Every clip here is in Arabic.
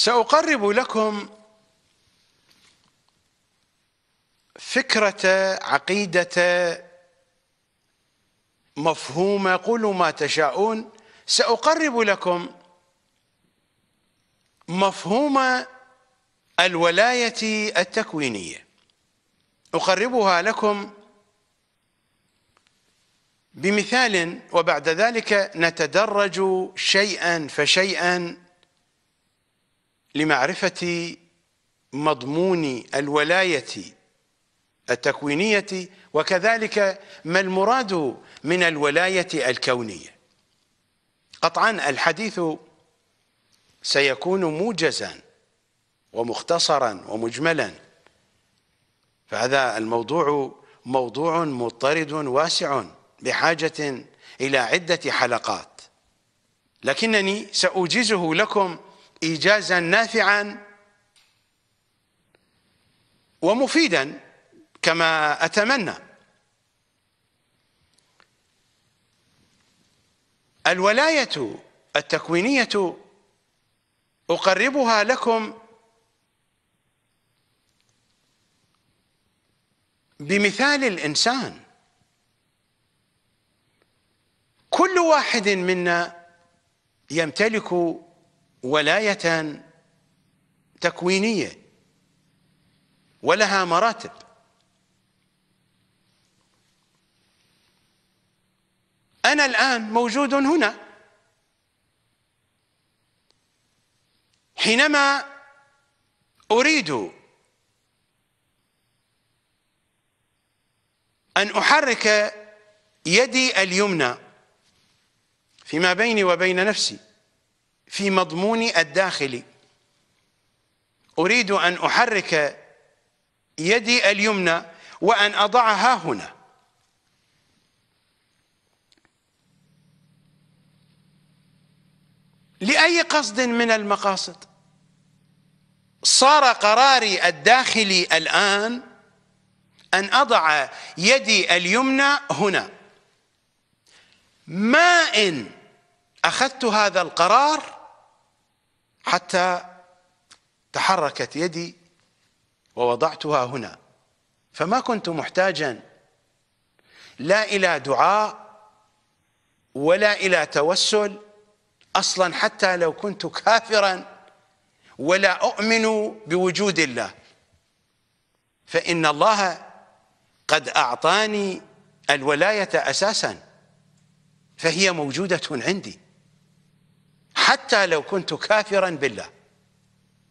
ساقرب لكم فكره عقيده مفهومه قولوا ما تشاءون ساقرب لكم مفهوم الولايه التكوينيه اقربها لكم بمثال وبعد ذلك نتدرج شيئا فشيئا لمعرفة مضمون الولاية التكوينية وكذلك ما المراد من الولاية الكونية قطعا الحديث سيكون موجزا ومختصرا ومجملا فهذا الموضوع موضوع مضطرد واسع بحاجة إلى عدة حلقات لكنني سأوجزه لكم إيجازا نافعا ومفيدا كما أتمنى الولاية التكوينية أقربها لكم بمثال الإنسان كل واحد منا يمتلك ولاية تكوينية ولها مراتب أنا الآن موجود هنا حينما أريد أن أحرك يدي اليمنى فيما بيني وبين نفسي في مضموني الداخلي أريد أن أحرك يدي اليمنى وأن أضعها هنا لأي قصد من المقاصد صار قراري الداخلي الآن أن أضع يدي اليمنى هنا ما إن أخذت هذا القرار حتى تحركت يدي ووضعتها هنا فما كنت محتاجا لا الى دعاء ولا الى توسل اصلا حتى لو كنت كافرا ولا اؤمن بوجود الله فان الله قد اعطاني الولايه اساسا فهي موجوده عندي حتى لو كنت كافرا بالله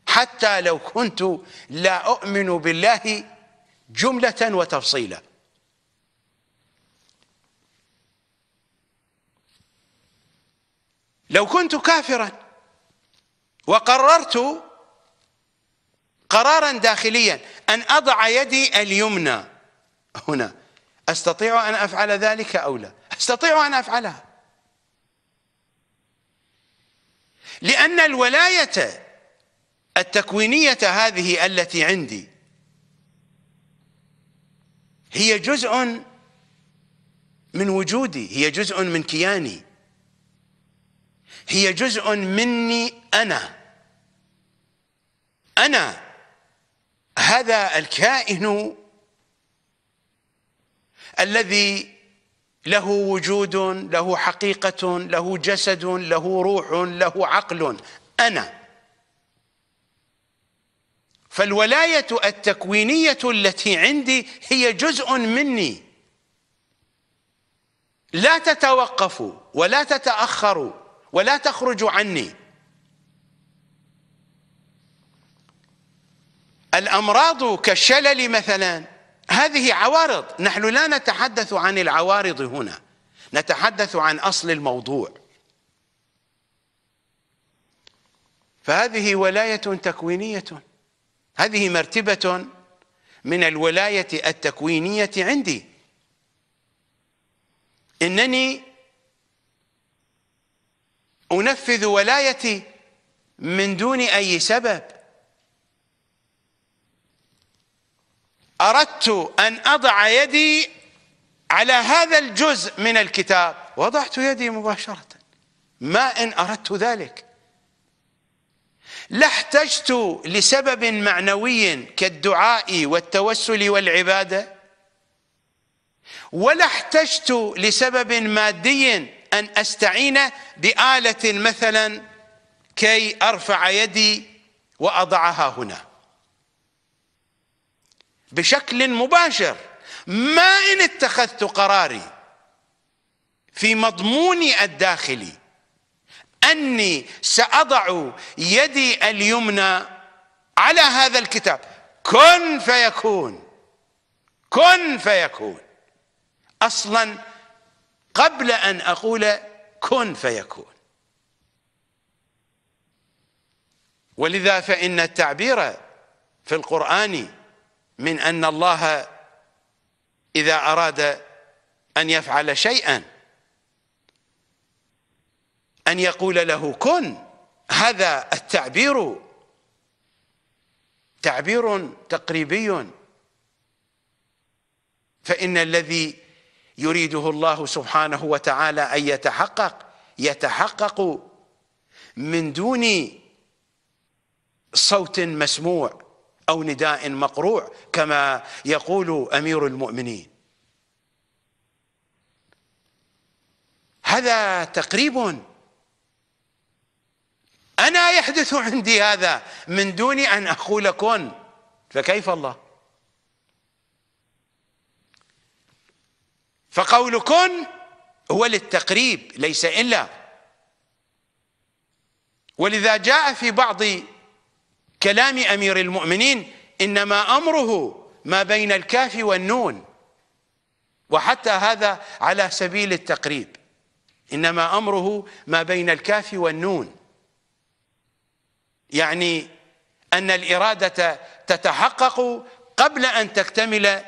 حتى لو كنت لا أؤمن بالله جملة وتفصيلا لو كنت كافرا وقررت قرارا داخليا أن أضع يدي اليمنى هنا أستطيع أن أفعل ذلك أو لا أستطيع أن أفعلها لأن الولاية التكوينية هذه التي عندي هي جزء من وجودي هي جزء من كياني هي جزء مني أنا أنا هذا الكائن الذي له وجود له حقيقة له جسد له روح له عقل أنا فالولاية التكوينية التي عندي هي جزء مني لا تتوقف ولا تتأخر ولا تخرج عني الأمراض كالشلل مثلاً هذه عوارض نحن لا نتحدث عن العوارض هنا نتحدث عن أصل الموضوع فهذه ولاية تكوينية هذه مرتبة من الولاية التكوينية عندي إنني أنفذ ولايتي من دون أي سبب اردت ان اضع يدي على هذا الجزء من الكتاب وضعت يدي مباشره ما ان اردت ذلك لا احتجت لسبب معنوي كالدعاء والتوسل والعباده ولا احتجت لسبب مادي ان استعين باله مثلا كي ارفع يدي واضعها هنا بشكل مباشر ما ان اتخذت قراري في مضموني الداخلي اني ساضع يدي اليمنى على هذا الكتاب كن فيكون كن فيكون اصلا قبل ان اقول كن فيكون ولذا فان التعبير في القران من أن الله إذا أراد أن يفعل شيئا أن يقول له كن هذا التعبير تعبير تقريبي فإن الذي يريده الله سبحانه وتعالى أن يتحقق يتحقق من دون صوت مسموع أو نداء مقروع كما يقول أمير المؤمنين هذا تقريب أنا يحدث عندي هذا من دون أن أقول كن فكيف الله فقول كن هو للتقريب ليس إلا ولذا جاء في بعض كلام أمير المؤمنين إنما أمره ما بين الكاف والنون وحتى هذا على سبيل التقريب إنما أمره ما بين الكاف والنون يعني أن الإرادة تتحقق قبل أن تكتمل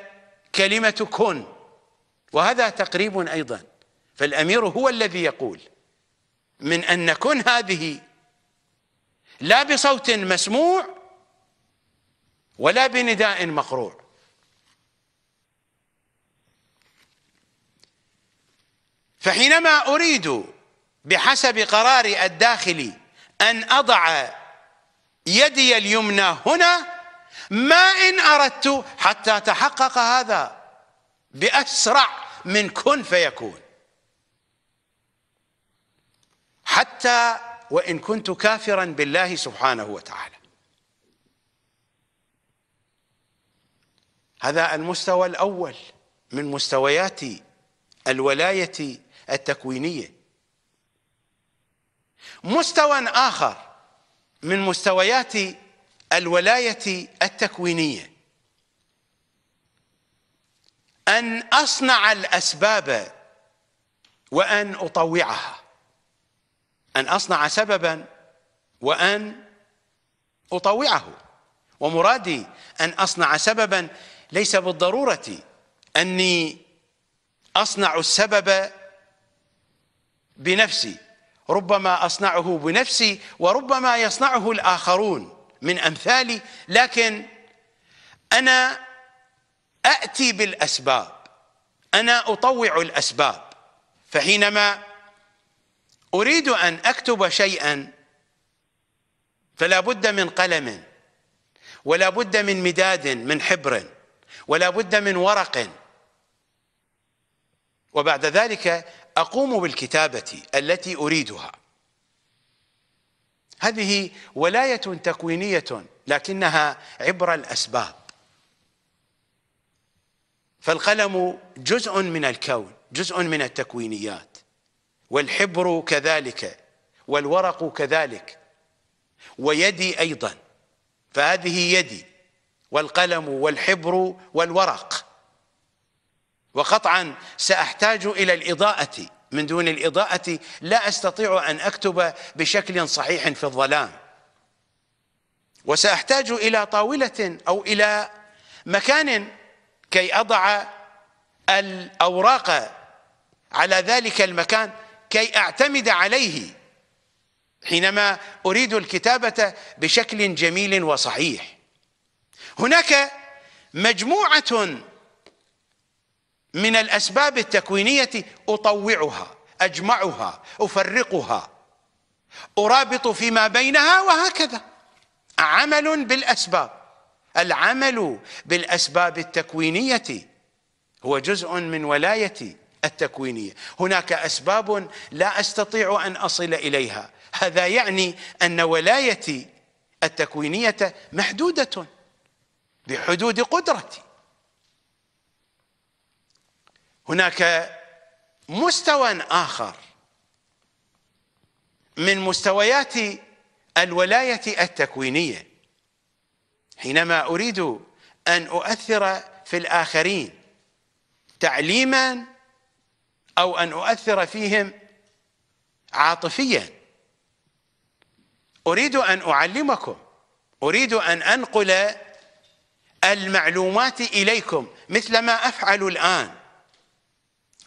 كلمة كن وهذا تقريب أيضا فالأمير هو الذي يقول من أن كن هذه لا بصوت مسموع ولا بنداء مقروع فحينما أريد بحسب قراري الداخلي أن أضع يدي اليمنى هنا ما إن أردت حتى تحقق هذا بأسرع من كن فيكون حتى وإن كنت كافرا بالله سبحانه وتعالى هذا المستوى الأول من مستويات الولاية التكوينية مستوى آخر من مستويات الولاية التكوينية أن أصنع الأسباب وأن أطوعها أن أصنع سببا وأن أطوعه ومرادي أن أصنع سببا ليس بالضرورة أني أصنع السبب بنفسي ربما أصنعه بنفسي وربما يصنعه الآخرون من أمثالي لكن أنا أأتي بالأسباب أنا أطوع الأسباب فحينما أريد أن أكتب شيئا فلا بد من قلم ولا بد من مداد من حبر ولا بد من ورق وبعد ذلك أقوم بالكتابة التي أريدها هذه ولاية تكوينية لكنها عبر الأسباب فالقلم جزء من الكون جزء من التكوينيات والحبر كذلك والورق كذلك ويدي أيضا فهذه يدي والقلم والحبر والورق وقطعا سأحتاج إلى الإضاءة من دون الإضاءة لا أستطيع أن أكتب بشكل صحيح في الظلام وسأحتاج إلى طاولة أو إلى مكان كي أضع الأوراق على ذلك المكان كي اعتمد عليه حينما اريد الكتابه بشكل جميل وصحيح هناك مجموعه من الاسباب التكوينيه اطوعها اجمعها افرقها ارابط فيما بينها وهكذا عمل بالاسباب العمل بالاسباب التكوينيه هو جزء من ولايتي التكوينيه، هناك اسباب لا استطيع ان اصل اليها، هذا يعني ان ولايتي التكوينيه محدوده بحدود قدرتي. هناك مستوى اخر من مستويات الولايه التكوينيه حينما اريد ان اؤثر في الاخرين تعليما أو أن أؤثر فيهم عاطفيا أريد أن أعلمكم أريد أن أنقل المعلومات إليكم مثل ما أفعل الآن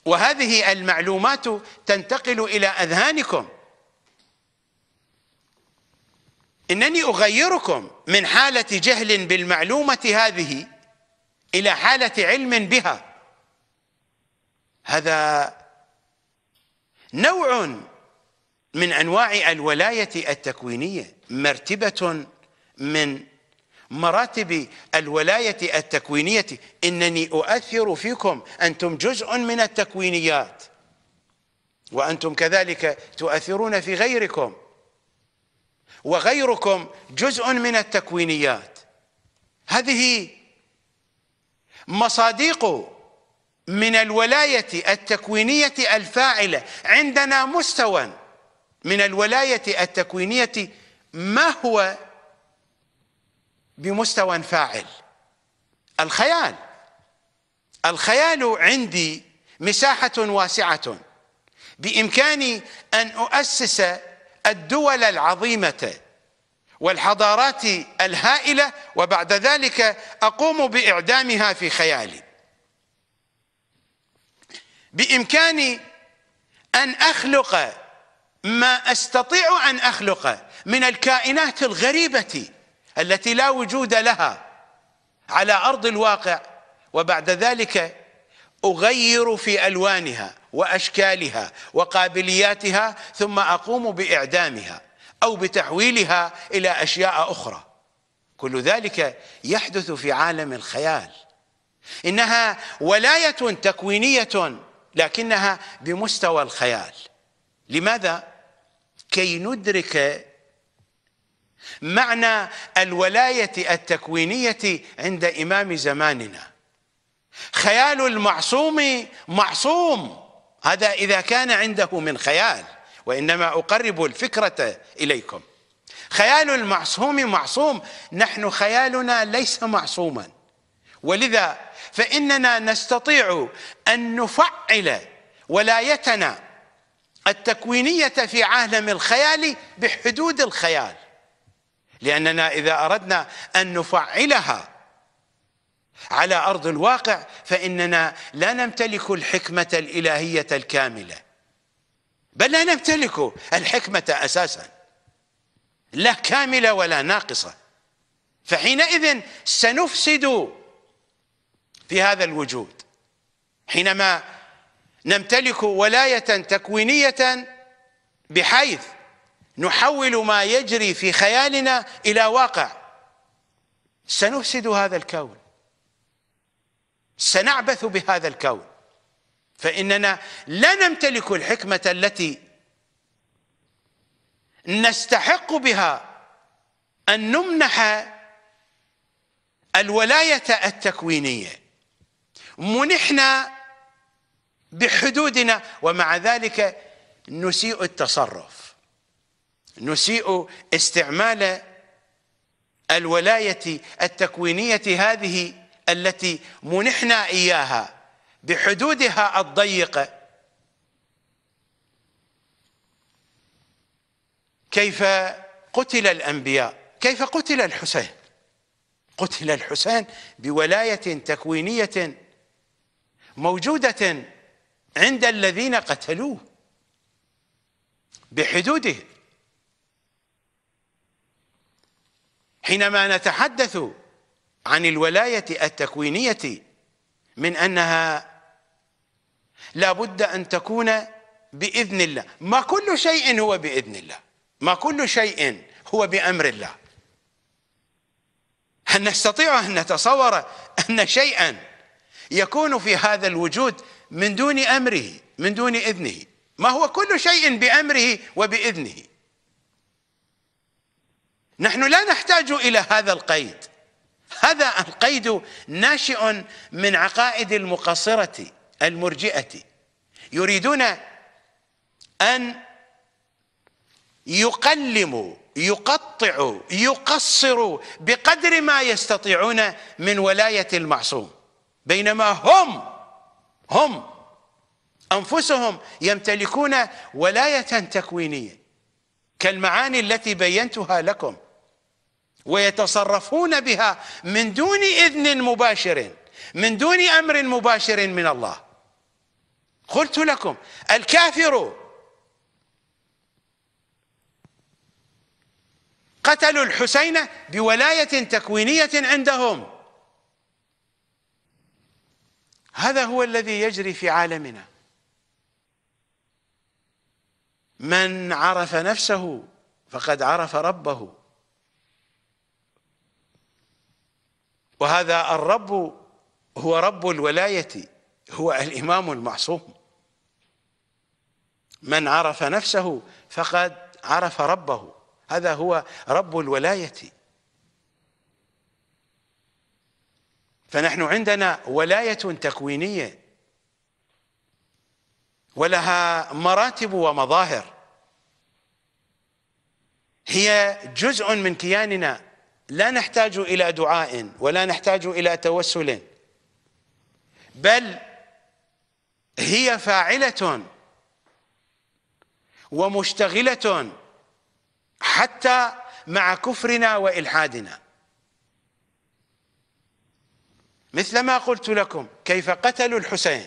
وهذه المعلومات تنتقل إلى أذهانكم إنني أغيركم من حالة جهل بالمعلومة هذه إلى حالة علم بها هذا نوع من أنواع الولاية التكوينية مرتبة من مراتب الولاية التكوينية إنني أؤثر فيكم أنتم جزء من التكوينيات وأنتم كذلك تؤثرون في غيركم وغيركم جزء من التكوينيات هذه مصادق من الولاية التكوينية الفاعلة عندنا مستوى من الولاية التكوينية ما هو بمستوى فاعل الخيال الخيال عندي مساحة واسعة بإمكاني أن أؤسس الدول العظيمة والحضارات الهائلة وبعد ذلك أقوم بإعدامها في خيالي بإمكاني أن أخلق ما أستطيع أن اخلق من الكائنات الغريبة التي لا وجود لها على أرض الواقع وبعد ذلك أغير في ألوانها وأشكالها وقابلياتها ثم أقوم بإعدامها أو بتحويلها إلى أشياء أخرى كل ذلك يحدث في عالم الخيال إنها ولاية تكوينية لكنها بمستوى الخيال لماذا كي ندرك معنى الولايه التكوينيه عند امام زماننا خيال المعصوم معصوم هذا اذا كان عنده من خيال وانما اقرب الفكره اليكم خيال المعصوم معصوم نحن خيالنا ليس معصوما ولذا فاننا نستطيع ان نفعل ولايتنا التكوينيه في عالم الخيال بحدود الخيال لاننا اذا اردنا ان نفعلها على ارض الواقع فاننا لا نمتلك الحكمه الالهيه الكامله بل لا نمتلك الحكمه اساسا لا كامله ولا ناقصه فحينئذ سنفسد لهذا الوجود حينما نمتلك ولايه تكوينيه بحيث نحول ما يجري في خيالنا الى واقع سنفسد هذا الكون سنعبث بهذا الكون فاننا لا نمتلك الحكمه التي نستحق بها ان نمنح الولايه التكوينيه منحنا بحدودنا ومع ذلك نسيء التصرف نسيء استعمال الولاية التكوينية هذه التي منحنا إياها بحدودها الضيقة كيف قتل الأنبياء كيف قتل الحسين قتل الحسين بولاية تكوينية موجودة عند الذين قتلوه بحدوده حينما نتحدث عن الولاية التكوينية من أنها لا بد أن تكون بإذن الله ما كل شيء هو بإذن الله ما كل شيء هو بأمر الله هل نستطيع أن نتصور أن شيئا يكون في هذا الوجود من دون امره من دون اذنه ما هو كل شيء بامره وباذنه نحن لا نحتاج الى هذا القيد هذا القيد ناشئ من عقائد المقصره المرجئه يريدون ان يقلموا يقطعوا يقصروا بقدر ما يستطيعون من ولايه المعصوم بينما هم هم انفسهم يمتلكون ولايه تكوينيه كالمعاني التي بينتها لكم ويتصرفون بها من دون اذن مباشر من دون امر مباشر من الله قلت لكم الكافر قتلوا الحسين بولايه تكوينيه عندهم هذا هو الذي يجري في عالمنا من عرف نفسه فقد عرف ربه وهذا الرب هو رب الولاية هو الإمام المعصوم من عرف نفسه فقد عرف ربه هذا هو رب الولايه فنحن عندنا ولاية تكوينية ولها مراتب ومظاهر هي جزء من كياننا لا نحتاج إلى دعاء ولا نحتاج إلى توسل بل هي فاعلة ومشتغلة حتى مع كفرنا وإلحادنا مثل ما قلت لكم كيف قتلوا الحسين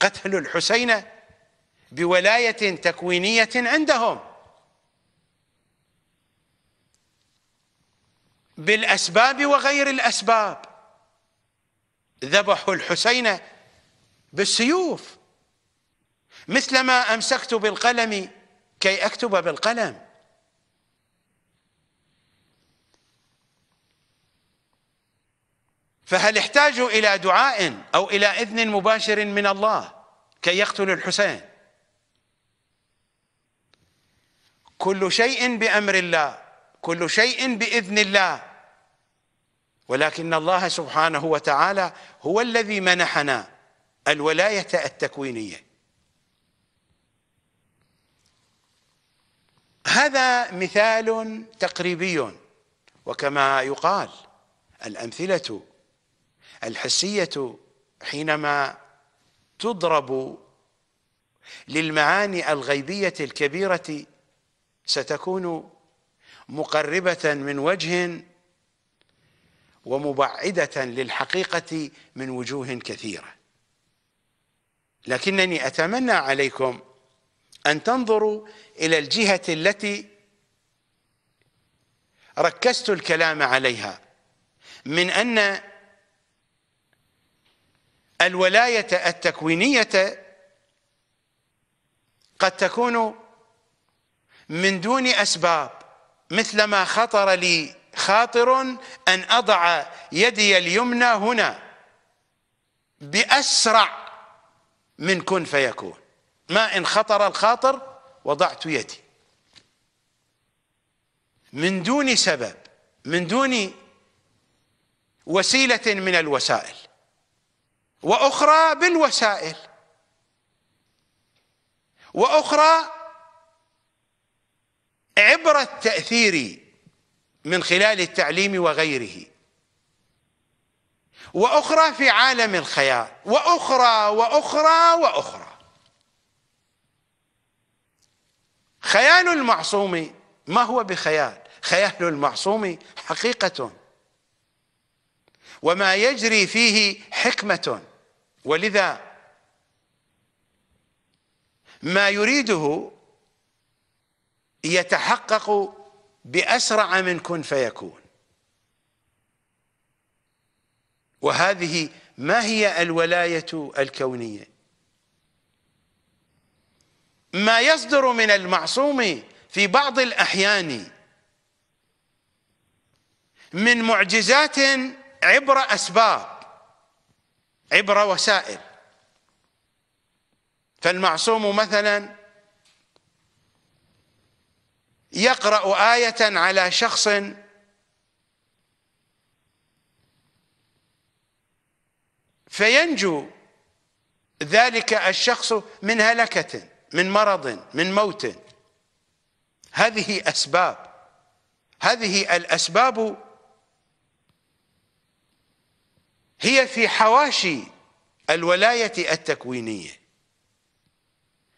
قتلوا الحسين بولاية تكوينية عندهم بالأسباب وغير الأسباب ذبحوا الحسين بالسيوف مثلما أمسكت بالقلم كي أكتب بالقلم فهل احتاجوا إلى دعاء أو إلى إذن مباشر من الله كي يقتلوا الحسين كل شيء بأمر الله كل شيء بإذن الله ولكن الله سبحانه وتعالى هو الذي منحنا الولاية التكوينية هذا مثال تقريبي وكما يقال الأمثلة الحسية حينما تضرب للمعاني الغيبية الكبيرة ستكون مقربة من وجه ومبعدة للحقيقة من وجوه كثيرة لكنني أتمنى عليكم أن تنظروا إلى الجهة التي ركزت الكلام عليها من أن الولاية التكوينية قد تكون من دون أسباب مثلما خطر لي خاطر أن أضع يدي اليمنى هنا بأسرع من كن فيكون ما إن خطر الخاطر وضعت يدي من دون سبب من دون وسيلة من الوسائل واخرى بالوسائل واخرى عبر التاثير من خلال التعليم وغيره واخرى في عالم الخيال واخرى واخرى واخرى خيال المعصوم ما هو بخيال خيال المعصوم حقيقه وما يجري فيه حكمه ولذا ما يريده يتحقق بأسرع من كن فيكون وهذه ما هي الولاية الكونية ما يصدر من المعصوم في بعض الأحيان من معجزات عبر أسباب عبر وسائل فالمعصوم مثلا يقرأ آية على شخص فينجو ذلك الشخص من هلكة من مرض من موت هذه أسباب هذه الأسباب هي في حواشي الولاية التكوينية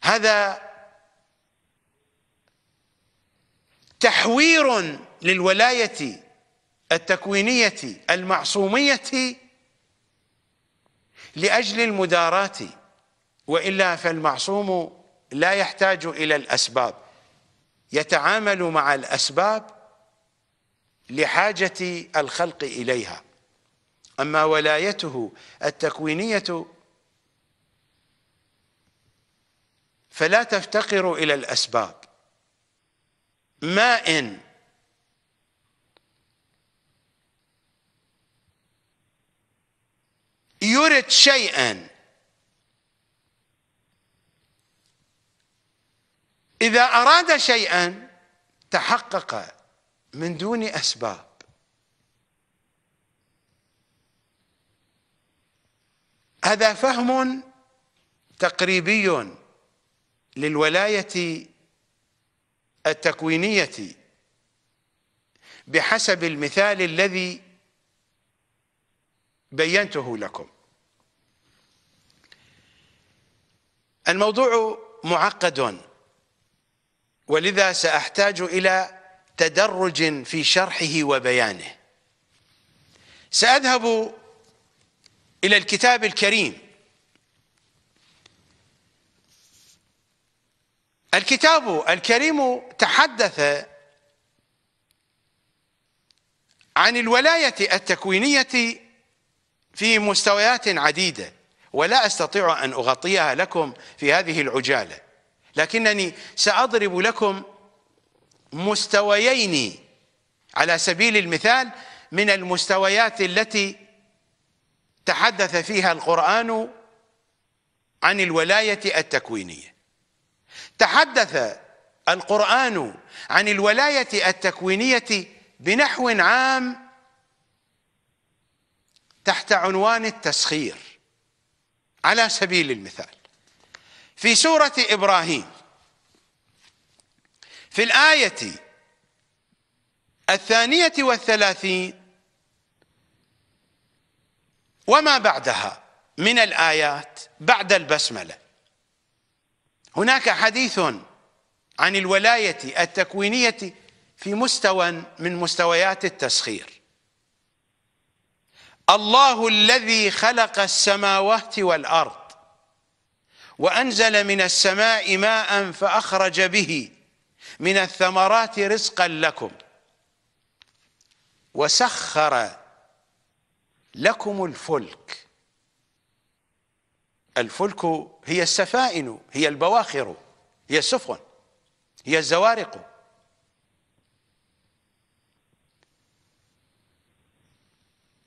هذا تحوير للولاية التكوينية المعصومية لأجل المداراة وإلا فالمعصوم لا يحتاج إلى الأسباب يتعامل مع الأسباب لحاجة الخلق إليها أما ولايته التكوينية فلا تفتقر إلى الأسباب ما إن يرد شيئا إذا أراد شيئا تحقق من دون أسباب هذا فهم تقريبي للولاية التكوينية بحسب المثال الذي بينته لكم الموضوع معقد ولذا سأحتاج إلى تدرج في شرحه وبيانه سأذهب إلى الكتاب الكريم الكتاب الكريم تحدث عن الولاية التكوينية في مستويات عديدة ولا أستطيع أن أغطيها لكم في هذه العجالة لكنني سأضرب لكم مستويين على سبيل المثال من المستويات التي تحدث فيها القرآن عن الولاية التكوينية تحدث القرآن عن الولاية التكوينية بنحو عام تحت عنوان التسخير على سبيل المثال في سورة إبراهيم في الآية الثانية والثلاثين وما بعدها من الآيات بعد البسملة هناك حديث عن الولاية التكوينية في مستوى من مستويات التسخير الله الذي خلق السماوات والأرض وأنزل من السماء ماء فأخرج به من الثمرات رزقا لكم وسخر لكم الفلك الفلك هي السفائن هي البواخر هي السفن هي الزوارق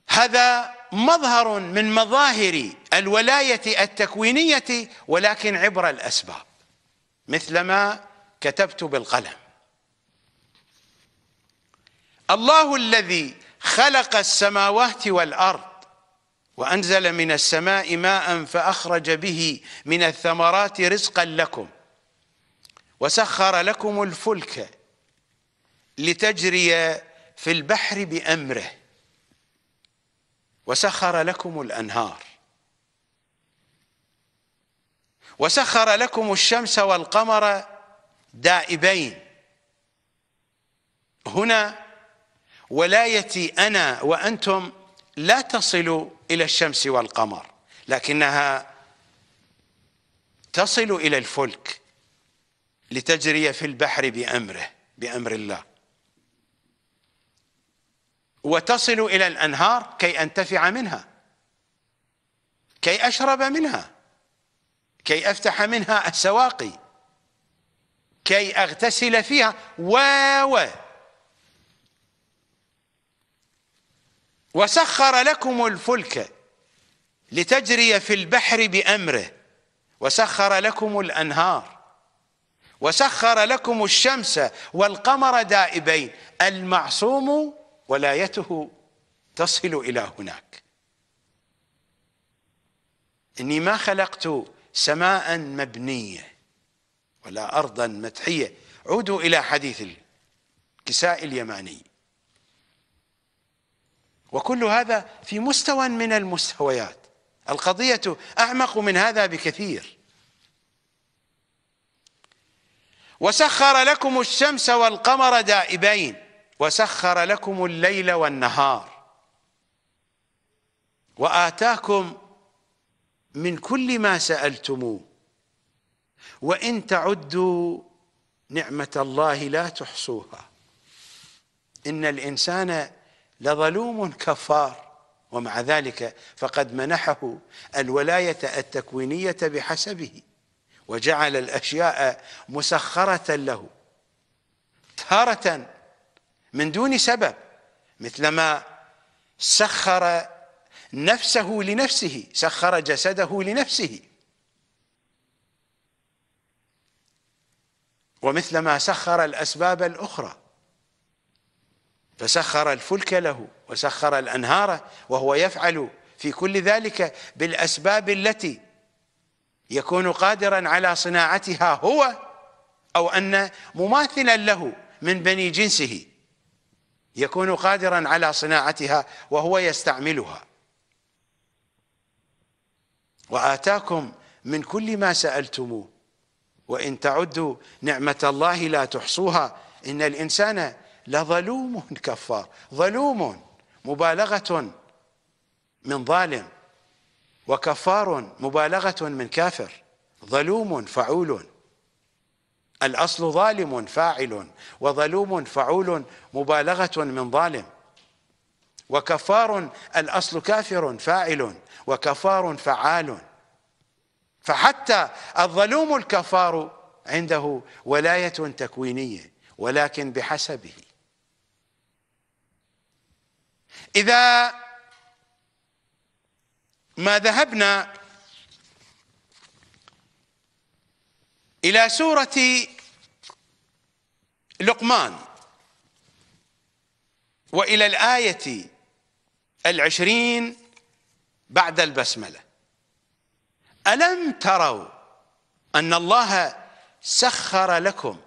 هذا مظهر من مظاهر الولاية التكوينية ولكن عبر الأسباب مثلما كتبت بالقلم الله الذي خلق السماوات والارض وانزل من السماء ماء فاخرج به من الثمرات رزقا لكم وسخر لكم الفلك لتجري في البحر بامره وسخر لكم الانهار وسخر لكم الشمس والقمر دائبين هنا ولايتي أنا وأنتم لا تصل إلى الشمس والقمر لكنها تصل إلى الفلك لتجري في البحر بأمره بأمر الله وتصل إلى الأنهار كي أنتفع منها كي أشرب منها كي أفتح منها السواقي كي أغتسل فيها و و وسخر لكم الفلك لتجري في البحر بأمره وسخر لكم الأنهار وسخر لكم الشمس والقمر دائبين المعصوم ولايته تصل إلى هناك إني ما خلقت سماء مبنية ولا أرضا متحية عودوا إلى حديث الكساء اليماني وكل هذا في مستوى من المستويات القضية أعمق من هذا بكثير وسخر لكم الشمس والقمر دائبين وسخر لكم الليل والنهار وآتاكم من كل ما سألتموه وإن تعدوا نعمة الله لا تحصوها إن الإنسان لظلوم كفار ومع ذلك فقد منحه الولاية التكوينية بحسبه وجعل الأشياء مسخرة له تارة من دون سبب مثلما سخر نفسه لنفسه سخر جسده لنفسه ومثلما سخر الأسباب الأخرى فسخر الفلك له وسخر الأنهار وهو يفعل في كل ذلك بالأسباب التي يكون قادرا على صناعتها هو أو أن مماثلا له من بني جنسه يكون قادرا على صناعتها وهو يستعملها وآتاكم من كل ما سألتموه وإن تعدوا نعمة الله لا تحصوها إن الإنسان لظلوم كفار ظلوم مبالغة من ظالم وكفار مبالغة من كافر ظلوم فعول الأصل ظالم فاعل وظلوم فعول مبالغة من ظالم وكفار الأصل كافر فاعل وكفار فعال فحتى الظلوم الكفار عنده ولاية تكوينية ولكن بحسبه إذا ما ذهبنا إلى سورة لقمان وإلى الآية العشرين بعد البسملة ألم تروا أن الله سخر لكم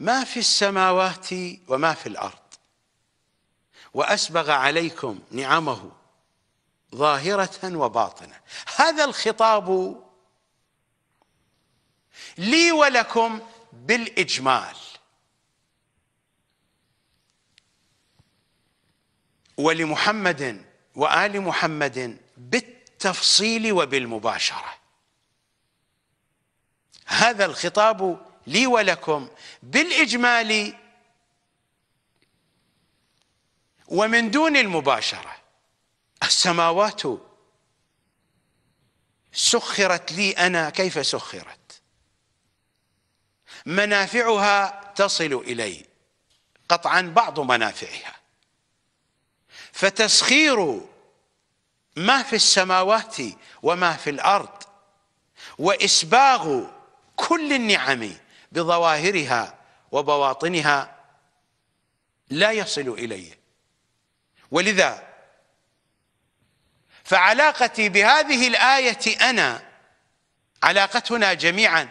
ما في السماوات وما في الأرض وأسبغ عليكم نعمه ظاهرة وباطنة هذا الخطاب لي ولكم بالإجمال ولمحمد وآل محمد بالتفصيل وبالمباشرة هذا الخطاب لي ولكم بالإجمال ومن دون المباشرة السماوات سخرت لي أنا كيف سخرت منافعها تصل إلي قطعا بعض منافعها فتسخير ما في السماوات وما في الأرض وإسباغ كل النعم بظواهرها وبواطنها لا يصل إليه ولذا فعلاقتي بهذه الآية أنا علاقتنا جميعا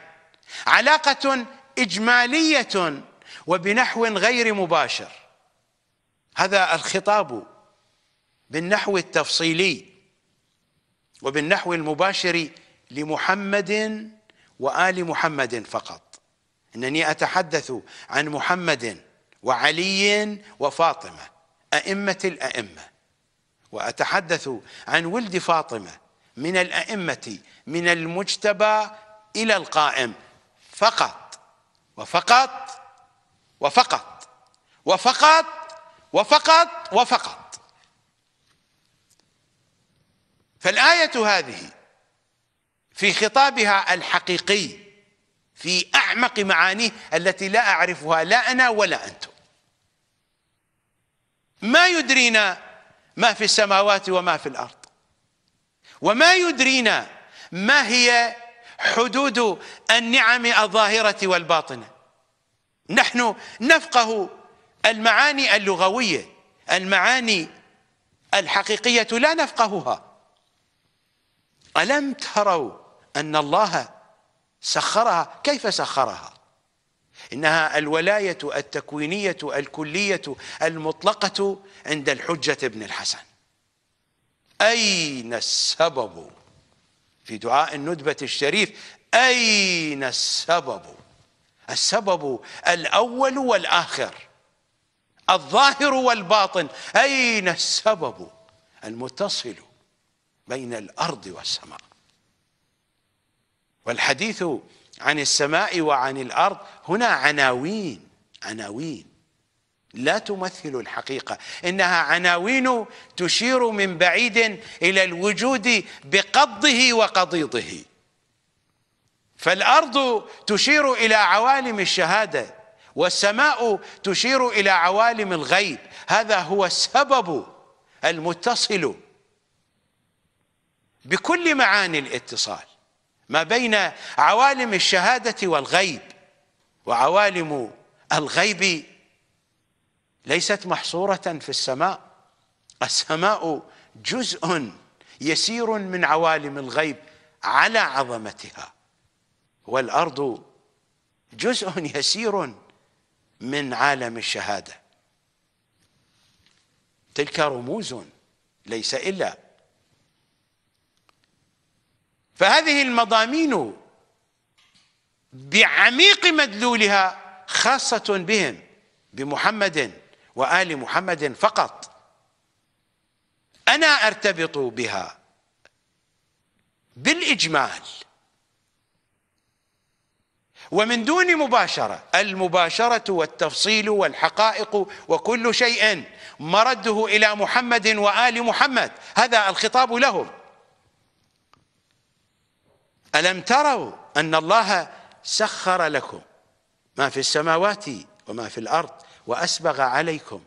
علاقة إجمالية وبنحو غير مباشر هذا الخطاب بالنحو التفصيلي وبالنحو المباشر لمحمد وآل محمد فقط إنني أتحدث عن محمد وعلي وفاطمه أئمة الأئمة وأتحدث عن ولد فاطمة من الأئمة من المجتبى إلى القائم فقط وفقط وفقط وفقط وفقط وفقط فالآية هذه في خطابها الحقيقي في أعمق معانيه التي لا أعرفها لا أنا ولا أنتم ما يدرينا ما في السماوات وما في الارض وما يدرينا ما هي حدود النعم الظاهره والباطنه نحن نفقه المعاني اللغويه المعاني الحقيقيه لا نفقهها الم تروا ان الله سخرها كيف سخرها إنها الولاية التكوينية الكلية المطلقة عند الحجة ابن الحسن أين السبب في دعاء الندبة الشريف أين السبب السبب الأول والآخر الظاهر والباطن أين السبب المتصل بين الأرض والسماء والحديث عن السماء وعن الأرض هنا عناوين عناوين لا تمثل الحقيقة إنها عناوين تشير من بعيد إلى الوجود بقضه وقضيضه فالأرض تشير إلى عوالم الشهادة والسماء تشير إلى عوالم الغيب هذا هو السبب المتصل بكل معاني الاتصال ما بين عوالم الشهاده والغيب وعوالم الغيب ليست محصوره في السماء السماء جزء يسير من عوالم الغيب على عظمتها والارض جزء يسير من عالم الشهاده تلك رموز ليس الا فهذه المضامين بعميق مدلولها خاصة بهم بمحمد وآل محمد فقط أنا أرتبط بها بالإجمال ومن دون مباشرة المباشرة والتفصيل والحقائق وكل شيء مرده إلى محمد وآل محمد هذا الخطاب لهم ألم تروا أن الله سخر لكم ما في السماوات وما في الأرض وأسبغ عليكم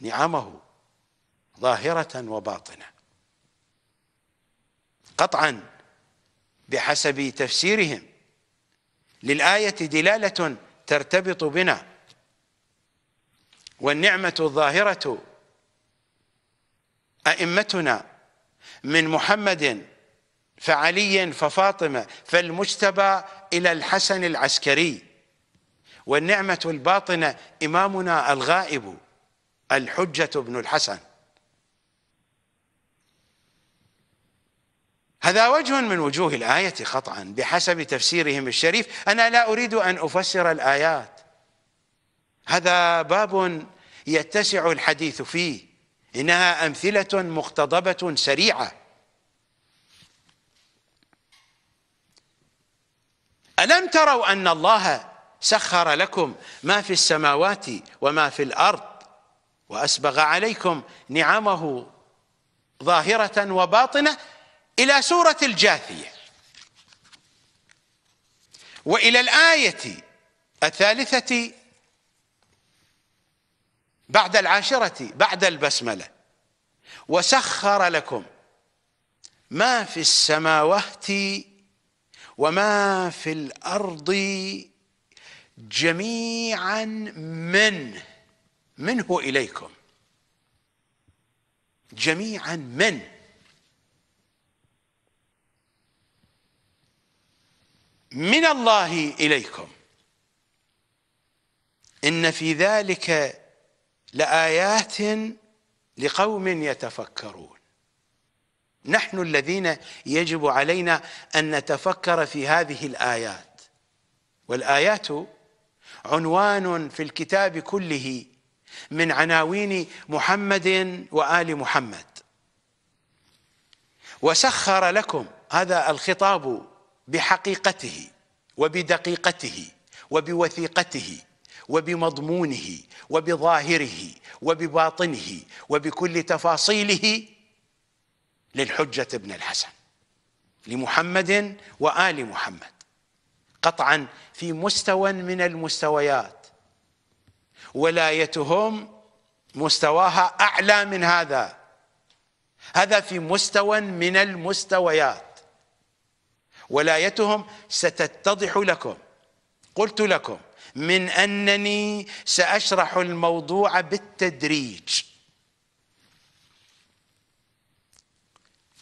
نعمه ظاهرة وباطنة قطعا بحسب تفسيرهم للآية دلالة ترتبط بنا والنعمة الظاهرة أئمتنا من محمد فعلي ففاطمة فالمجتبى إلى الحسن العسكري والنعمة الباطنة إمامنا الغائب الحجة بن الحسن هذا وجه من وجوه الآية قطعا بحسب تفسيرهم الشريف أنا لا أريد أن أفسر الآيات هذا باب يتسع الحديث فيه إنها أمثلة مقتضبة سريعة ألم تروا أن الله سخر لكم ما في السماوات وما في الأرض وأسبغ عليكم نعمه ظاهرة وباطنة إلى سورة الجاثية وإلى الآية الثالثة بعد العاشرة بعد البسملة وسخر لكم ما في السماوات وما في الارض جميعا من منه اليكم جميعا من من الله اليكم ان في ذلك لايات لقوم يتفكرون نحن الذين يجب علينا أن نتفكر في هذه الآيات والآيات عنوان في الكتاب كله من عناوين محمد وآل محمد وسخر لكم هذا الخطاب بحقيقته وبدقيقته وبوثيقته وبمضمونه وبظاهره وبباطنه وبكل تفاصيله للحجة ابن الحسن لمحمد وآل محمد قطعا في مستوى من المستويات ولايتهم مستواها أعلى من هذا هذا في مستوى من المستويات ولايتهم ستتضح لكم قلت لكم من أنني سأشرح الموضوع بالتدريج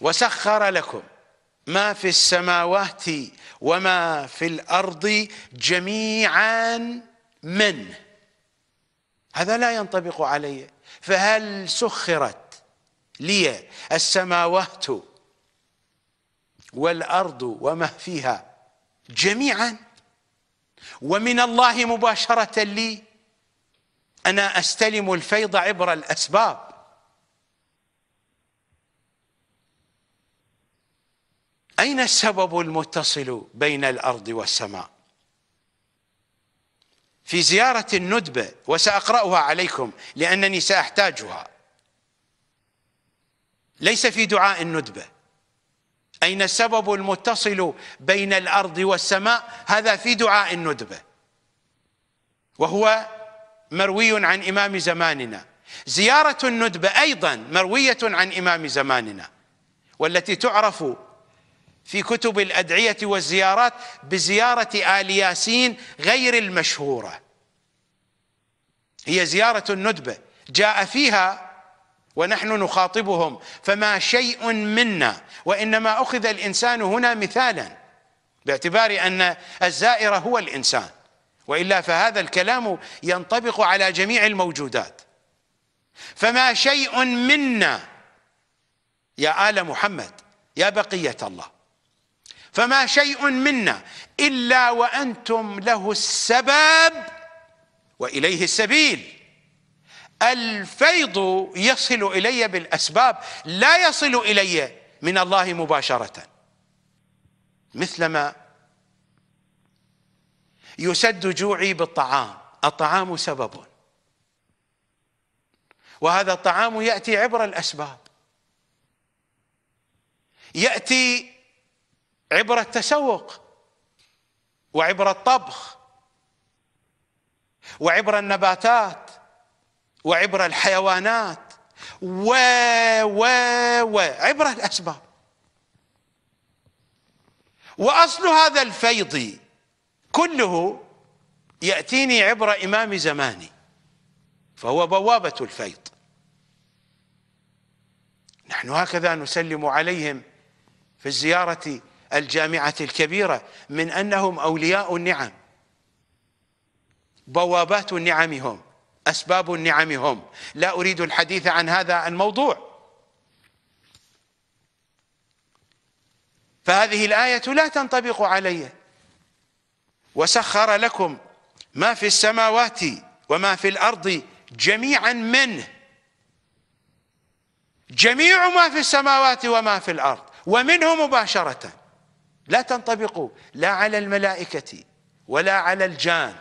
وسخر لكم ما في السماوات وما في الارض جميعا منه هذا لا ينطبق علي فهل سخرت لي السماوات والارض وما فيها جميعا ومن الله مباشره لي انا استلم الفيض عبر الاسباب أين السبب المتصل بين الأرض والسماء في زيارة الندبة وسأقرأها عليكم لأنني سأحتاجها ليس في دعاء الندبة أين السبب المتصل بين الأرض والسماء هذا في دعاء الندبة وهو مروي عن إمام زماننا زيارة الندبة أيضا مروية عن إمام زماننا والتي تعرف في كتب الأدعية والزيارات بزيارة آل ياسين غير المشهورة هي زيارة الندبة جاء فيها ونحن نخاطبهم فما شيء منا وإنما أخذ الإنسان هنا مثالا باعتبار أن الزائر هو الإنسان وإلا فهذا الكلام ينطبق على جميع الموجودات فما شيء منا يا آل محمد يا بقية الله فما شيء منا الا وانتم له السبب واليه السبيل الفيض يصل الي بالاسباب لا يصل الي من الله مباشره مثلما يسد جوعي بالطعام الطعام سبب وهذا الطعام ياتي عبر الاسباب ياتي عبر التسوق وعبر الطبخ وعبر النباتات وعبر الحيوانات و و و عبر الاسباب واصل هذا الفيض كله ياتيني عبر امام زماني فهو بوابه الفيض نحن هكذا نسلم عليهم في الزياره الجامعة الكبيرة من أنهم أولياء النعم بوابات النعم هم أسباب النعم هم لا أريد الحديث عن هذا الموضوع فهذه الآية لا تنطبق علي وسخر لكم ما في السماوات وما في الأرض جميعا منه جميع ما في السماوات وما في الأرض ومنه مباشرة لا تنطبق لا على الملائكة ولا على الجان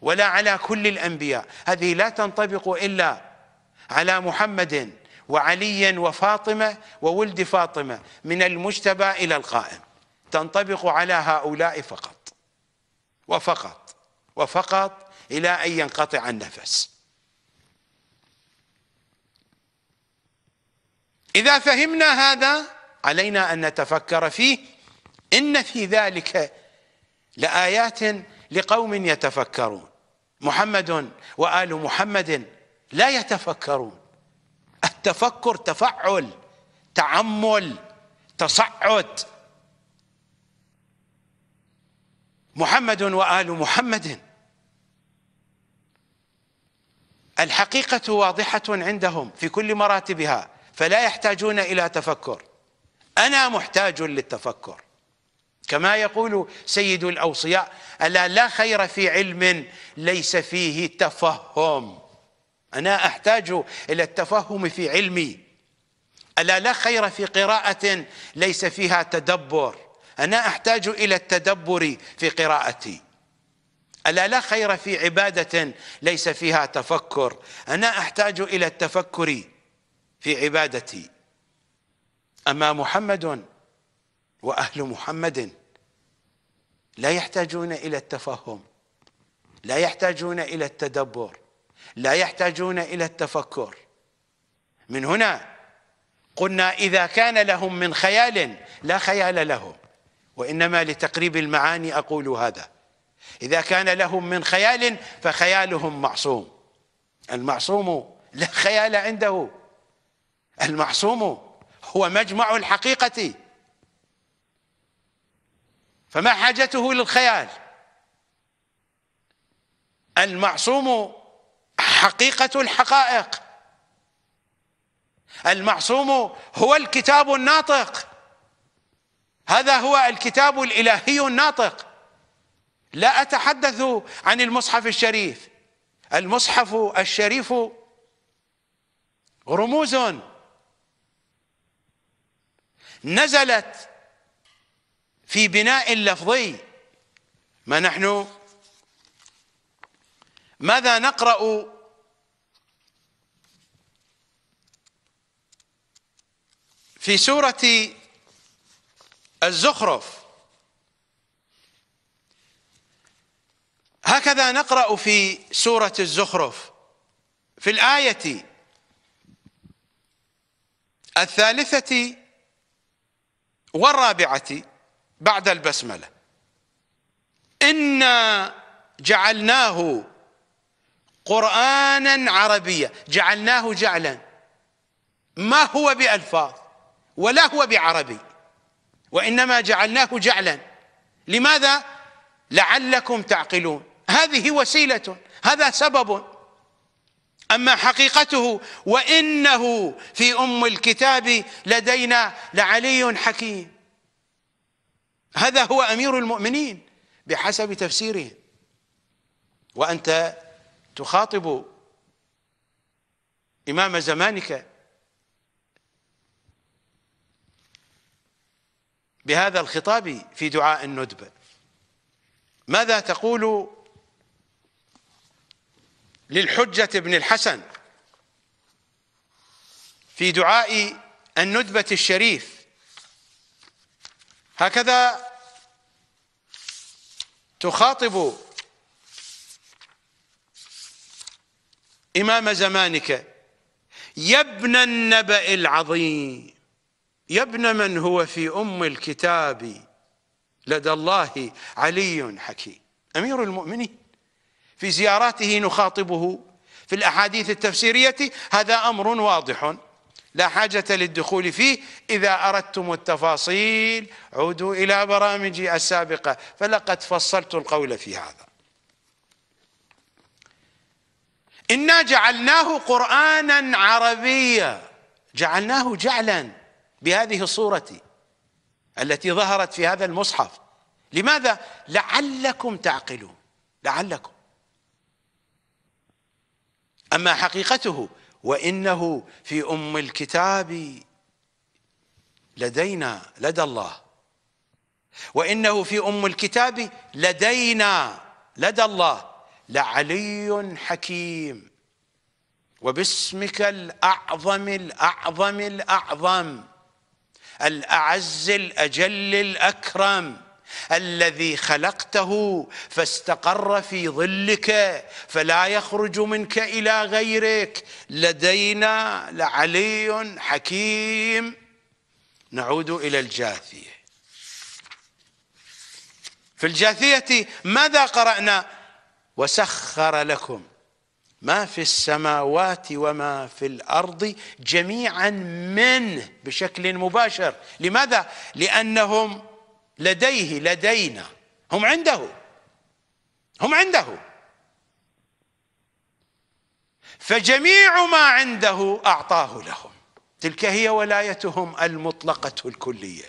ولا على كل الأنبياء هذه لا تنطبق إلا على محمد وعلي وفاطمة وولد فاطمة من المجتبى إلى القائم تنطبق على هؤلاء فقط وفقط وفقط إلى أن ينقطع النفس إذا فهمنا هذا علينا أن نتفكر فيه إن في ذلك لآيات لقوم يتفكرون محمد وآل محمد لا يتفكرون التفكر تفعل تعمل تصعد محمد وآل محمد الحقيقة واضحة عندهم في كل مراتبها فلا يحتاجون إلى تفكر أنا محتاج للتفكر كما يقول سيد الاوصياء الا لا خير في علم ليس فيه تفهم انا احتاج الى التفهم في علمي الا لا خير في قراءه ليس فيها تدبر انا احتاج الى التدبر في قراءتي الا لا خير في عباده ليس فيها تفكر انا احتاج الى التفكر في عبادتي اما محمد واهل محمد لا يحتاجون الى التفهم لا يحتاجون الى التدبر لا يحتاجون الى التفكر من هنا قلنا اذا كان لهم من خيال لا خيال لهم وانما لتقريب المعاني اقول هذا اذا كان لهم من خيال فخيالهم معصوم المعصوم لا خيال عنده المعصوم هو مجمع الحقيقه فما حاجته للخيال المعصوم حقيقة الحقائق المعصوم هو الكتاب الناطق هذا هو الكتاب الإلهي الناطق لا أتحدث عن المصحف الشريف المصحف الشريف رموز نزلت في بناء لفظي ما نحن ماذا نقرأ في سورة الزخرف هكذا نقرأ في سورة الزخرف في الآية الثالثة والرابعة بعد البسملة إنا جعلناه قرآنا عربيا جعلناه جعلا ما هو بألفاظ ولا هو بعربي وإنما جعلناه جعلا لماذا لعلكم تعقلون هذه وسيلة هذا سبب أما حقيقته وإنه في أم الكتاب لدينا لعلي حكيم هذا هو امير المؤمنين بحسب تفسيره وانت تخاطب امام زمانك بهذا الخطاب في دعاء الندبه ماذا تقول للحجه بن الحسن في دعاء الندبه الشريف هكذا تخاطب إمام زمانك يا ابن النبأ العظيم يا ابن من هو في أم الكتاب لدى الله علي حكيم أمير المؤمنين في زياراته نخاطبه في الأحاديث التفسيرية هذا أمر واضح لا حاجة للدخول فيه إذا أردتم التفاصيل عودوا إلى برامجي السابقة فلقد فصلت القول في هذا إنا جعلناه قرآنا عربيا جعلناه جعلا بهذه الصورة التي ظهرت في هذا المصحف لماذا؟ لعلكم تعقلون لعلكم أما حقيقته وانه في ام الكتاب لدينا لدى الله وانه في ام الكتاب لدينا لدى الله لعلي حكيم وباسمك الاعظم الاعظم الاعظم الاعز الاجل الاكرم الذي خلقته فاستقر في ظلك فلا يخرج منك إلى غيرك لدينا لعلي حكيم نعود إلى الجاثية في الجاثية ماذا قرأنا وسخر لكم ما في السماوات وما في الارض جميعا منه بشكل مباشر لماذا لانهم لديه لدينا هم عنده هم عنده فجميع ما عنده أعطاه لهم تلك هي ولايتهم المطلقة الكلية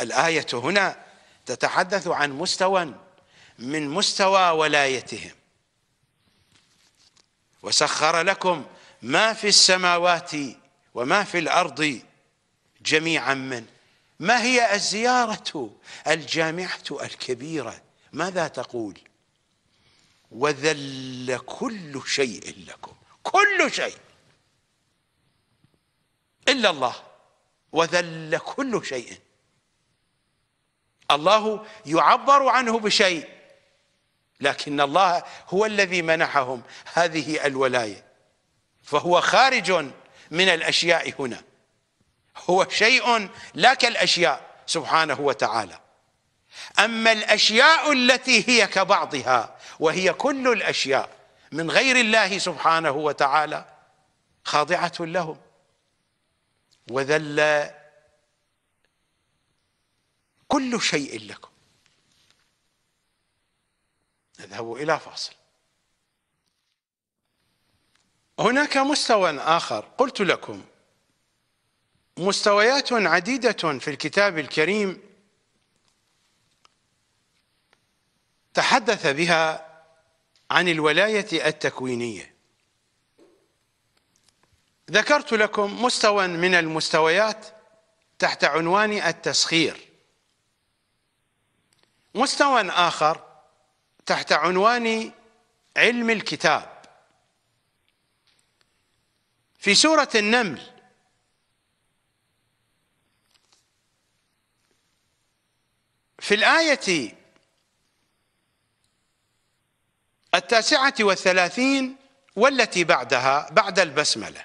الآية هنا تتحدث عن مستوى من مستوى ولايتهم وسخر لكم ما في السماوات وما في الأرض جميعا منه ما هي الزيارة الجامعة الكبيرة ماذا تقول وذل كل شيء لكم كل شيء إلا الله وذل كل شيء الله يعبر عنه بشيء لكن الله هو الذي منحهم هذه الولاية فهو خارج من الأشياء هنا هو شيء لا كالاشياء سبحانه وتعالى اما الاشياء التي هي كبعضها وهي كل الاشياء من غير الله سبحانه وتعالى خاضعه لهم وذل كل شيء لكم نذهب الى فاصل هناك مستوى اخر قلت لكم مستويات عديدة في الكتاب الكريم تحدث بها عن الولاية التكوينية ذكرت لكم مستوى من المستويات تحت عنوان التسخير مستوى آخر تحت عنوان علم الكتاب في سورة النمل في الآية التاسعة والثلاثين والتي بعدها بعد البسملة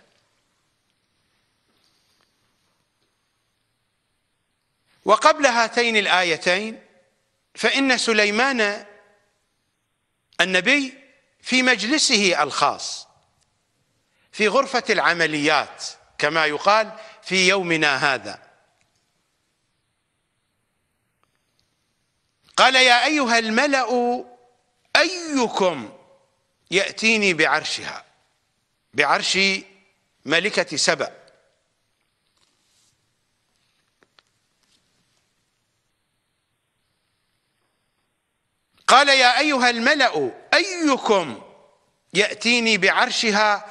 وقبل هاتين الآيتين فإن سليمان النبي في مجلسه الخاص في غرفة العمليات كما يقال في يومنا هذا قال يا أيها الملأ أيكم يأتيني بعرشها بعرش ملكة سبأ قال يا أيها الملأ أيكم يأتيني بعرشها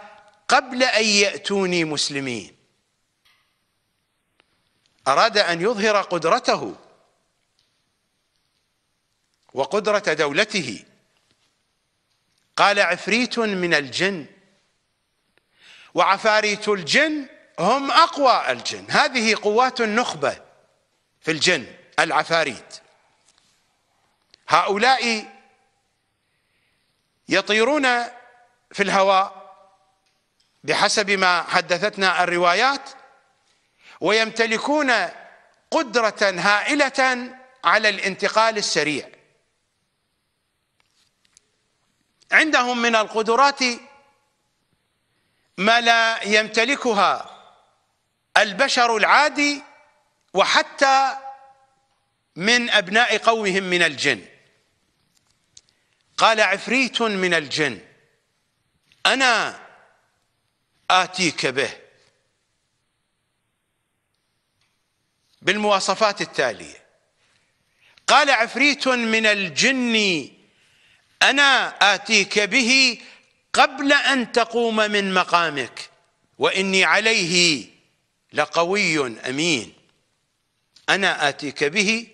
قبل أن يأتوني مسلمين أراد أن يظهر قدرته وقدرة دولته قال عفريت من الجن وعفاريت الجن هم أقوى الجن هذه قوات النخبة في الجن العفاريت هؤلاء يطيرون في الهواء بحسب ما حدثتنا الروايات ويمتلكون قدرة هائلة على الانتقال السريع عندهم من القدرات ما لا يمتلكها البشر العادي وحتى من أبناء قومهم من الجن قال عفريت من الجن أنا آتيك به بالمواصفات التالية قال عفريت من الجن أنا آتيك به قبل أن تقوم من مقامك وإني عليه لقوي أمين أنا آتيك به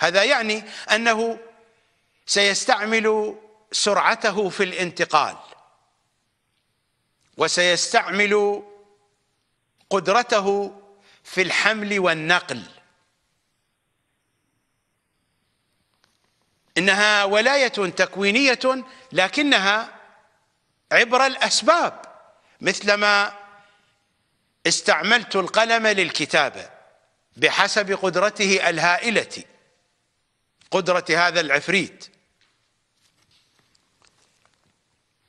هذا يعني أنه سيستعمل سرعته في الانتقال وسيستعمل قدرته في الحمل والنقل إنها ولاية تكوينية لكنها عبر الأسباب مثلما استعملت القلم للكتابة بحسب قدرته الهائلة قدرة هذا العفريت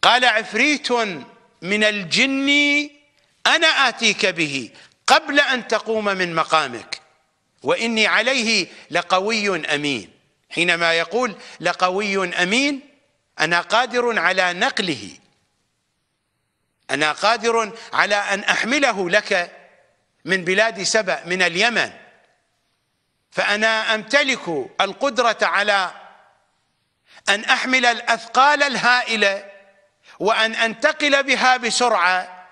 قال عفريت من الجن أنا آتيك به قبل أن تقوم من مقامك وإني عليه لقوي أمين حينما يقول لقوي امين انا قادر على نقله انا قادر على ان احمله لك من بلاد سبأ من اليمن فانا امتلك القدره على ان احمل الاثقال الهائله وان انتقل بها بسرعه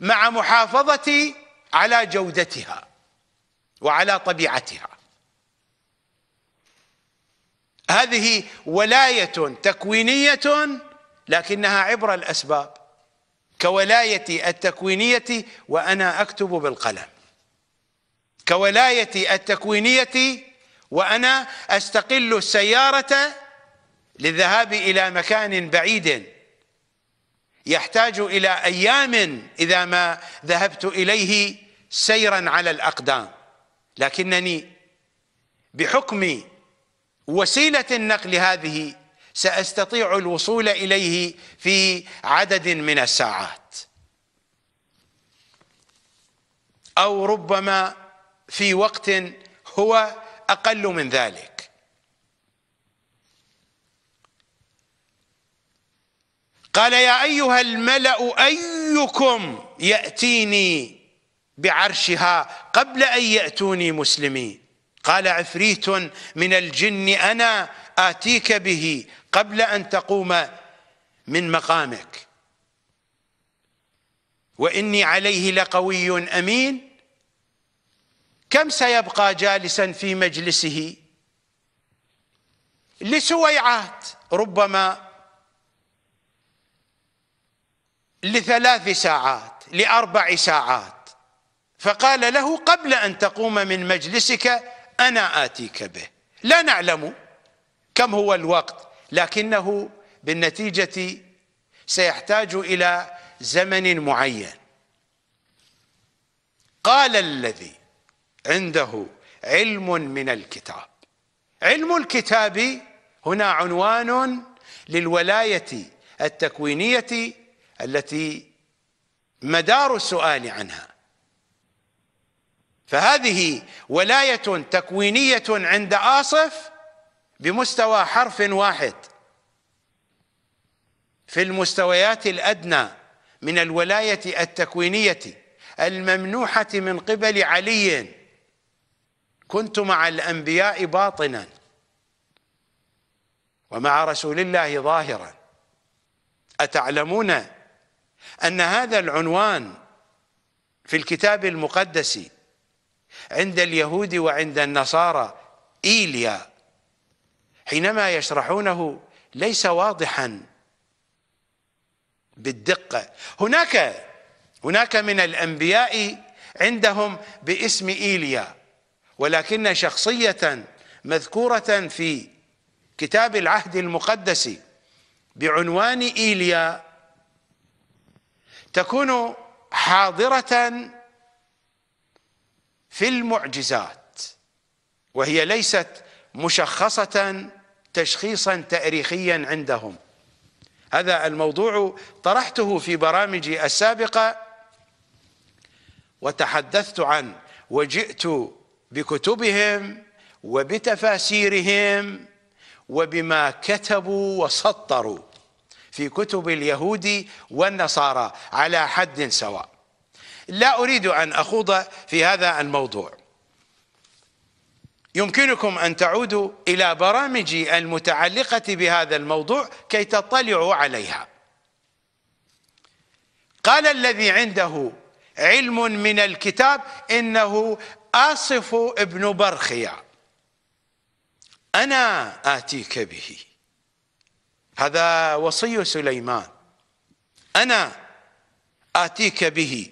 مع محافظتي على جودتها وعلى طبيعتها هذه ولاية تكوينية لكنها عبر الأسباب كولايتي التكوينية وأنا أكتب بالقلم كولايتي التكوينية وأنا أستقل السيارة للذهاب إلى مكان بعيد يحتاج إلى أيام إذا ما ذهبت إليه سيرا على الأقدام لكنني بحكم وسيلة النقل هذه سأستطيع الوصول إليه في عدد من الساعات أو ربما في وقت هو أقل من ذلك قال يا أيها الملأ أيكم يأتيني بعرشها قبل أن يأتوني مسلمين قال عفريت من الجن أنا آتيك به قبل أن تقوم من مقامك وإني عليه لقوي أمين كم سيبقى جالسا في مجلسه لسويعات ربما لثلاث ساعات لأربع ساعات فقال له قبل أن تقوم من مجلسك أنا آتيك به لا نعلم كم هو الوقت لكنه بالنتيجة سيحتاج إلى زمن معين قال الذي عنده علم من الكتاب علم الكتاب هنا عنوان للولاية التكوينية التي مدار السؤال عنها فهذه ولاية تكوينية عند آصف بمستوى حرف واحد في المستويات الأدنى من الولاية التكوينية الممنوحة من قبل علي كنت مع الأنبياء باطنا ومع رسول الله ظاهرا أتعلمون أن هذا العنوان في الكتاب المقدس عند اليهود وعند النصارى إيليا حينما يشرحونه ليس واضحا بالدقة هناك هناك من الأنبياء عندهم باسم إيليا ولكن شخصية مذكورة في كتاب العهد المقدس بعنوان إيليا تكون حاضرة في المعجزات وهي ليست مشخصة تشخيصا تاريخيا عندهم هذا الموضوع طرحته في برامجي السابقة وتحدثت عنه وجئت بكتبهم وبتفاسيرهم وبما كتبوا وسطروا في كتب اليهود والنصارى على حد سواء لا اريد ان اخوض في هذا الموضوع يمكنكم ان تعودوا الى برامجي المتعلقه بهذا الموضوع كي تطلعوا عليها قال الذي عنده علم من الكتاب انه اصف ابن برخيا انا اتيك به هذا وصي سليمان انا اتيك به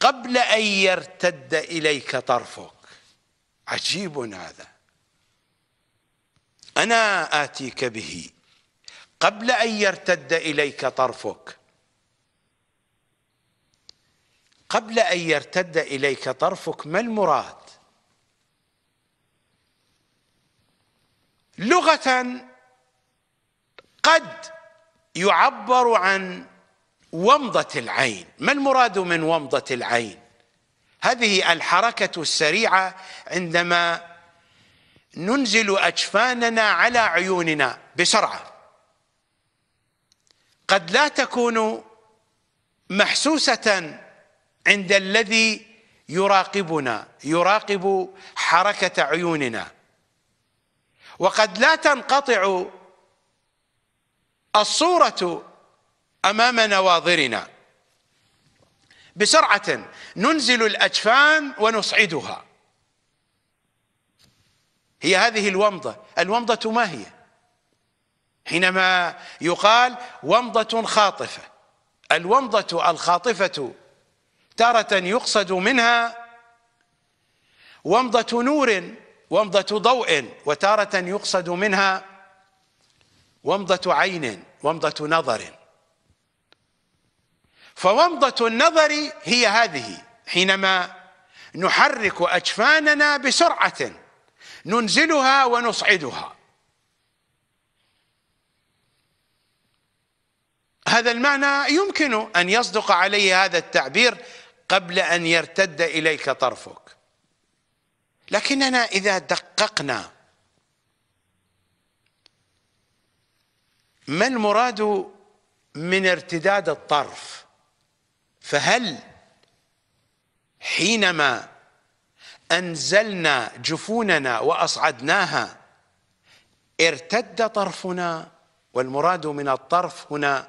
قبل أن يرتد إليك طرفك عجيب هذا أنا آتيك به قبل أن يرتد إليك طرفك قبل أن يرتد إليك طرفك ما المراد لغة قد يعبر عن ومضة العين ما المراد من ومضة العين هذه الحركة السريعة عندما ننزل أجفاننا على عيوننا بسرعة قد لا تكون محسوسة عند الذي يراقبنا يراقب حركة عيوننا وقد لا تنقطع الصورة امام نواظرنا بسرعه ننزل الاجفان ونصعدها هي هذه الومضه الومضه ما هي حينما يقال ومضه خاطفه الومضه الخاطفه تاره يقصد منها ومضه نور ومضه ضوء وتاره يقصد منها ومضه عين ومضه نظر فومضة النظر هي هذه حينما نحرك أجفاننا بسرعة ننزلها ونصعدها هذا المعنى يمكن أن يصدق عليه هذا التعبير قبل أن يرتد إليك طرفك لكننا إذا دققنا ما المراد من ارتداد الطرف فهل حينما انزلنا جفوننا واصعدناها ارتد طرفنا والمراد من الطرف هنا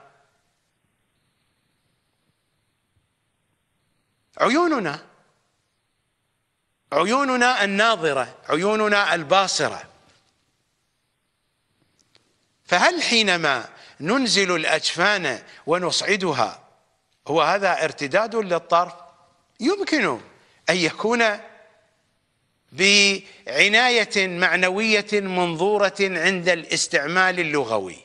عيوننا عيوننا الناظره عيوننا الباصره فهل حينما ننزل الاجفان ونصعدها هو هذا ارتداد للطرف يمكن أن يكون بعناية معنوية منظورة عند الاستعمال اللغوي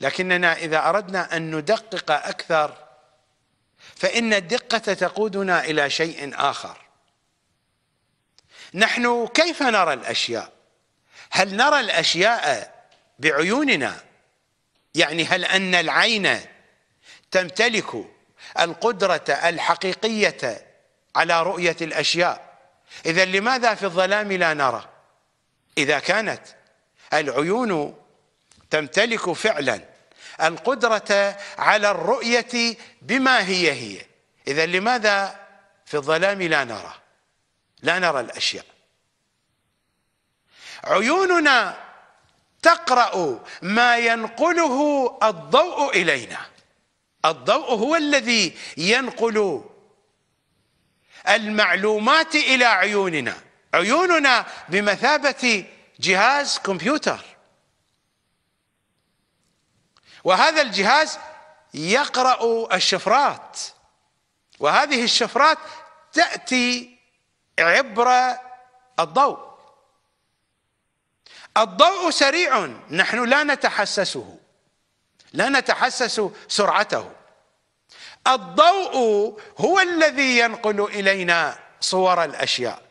لكننا إذا أردنا أن ندقق أكثر فإن الدقة تقودنا إلى شيء آخر نحن كيف نرى الأشياء هل نرى الأشياء بعيوننا يعني هل أن العين تمتلك القدرة الحقيقية على رؤية الأشياء إذا لماذا في الظلام لا نرى إذا كانت العيون تمتلك فعلا القدرة على الرؤية بما هي هي إذا لماذا في الظلام لا نرى لا نرى الأشياء عيوننا تقرأ ما ينقله الضوء إلينا الضوء هو الذي ينقل المعلومات إلى عيوننا عيوننا بمثابة جهاز كمبيوتر وهذا الجهاز يقرأ الشفرات وهذه الشفرات تأتي عبر الضوء الضوء سريع نحن لا نتحسسه لا نتحسس سرعته الضوء هو الذي ينقل الينا صور الاشياء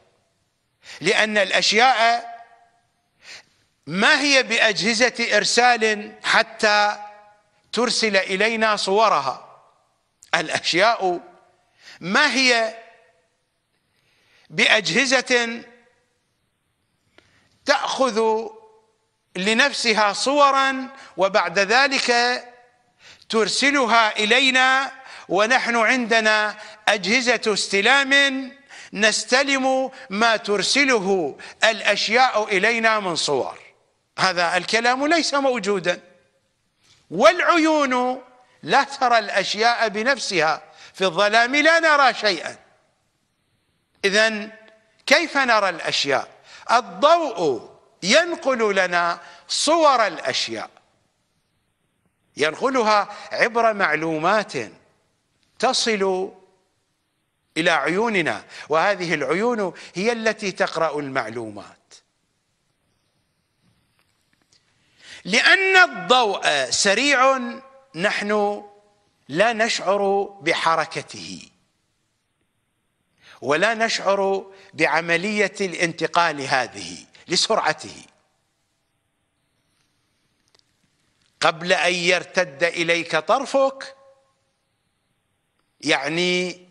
لان الاشياء ما هي باجهزه ارسال حتى ترسل الينا صورها الاشياء ما هي باجهزه تاخذ لنفسها صورا وبعد ذلك ترسلها الينا ونحن عندنا اجهزه استلام نستلم ما ترسله الاشياء الينا من صور هذا الكلام ليس موجودا والعيون لا ترى الاشياء بنفسها في الظلام لا نرى شيئا اذا كيف نرى الاشياء الضوء ينقل لنا صور الاشياء ينقلها عبر معلومات تصل الى عيوننا وهذه العيون هي التي تقرا المعلومات لان الضوء سريع نحن لا نشعر بحركته ولا نشعر بعمليه الانتقال هذه لسرعته قبل ان يرتد اليك طرفك يعني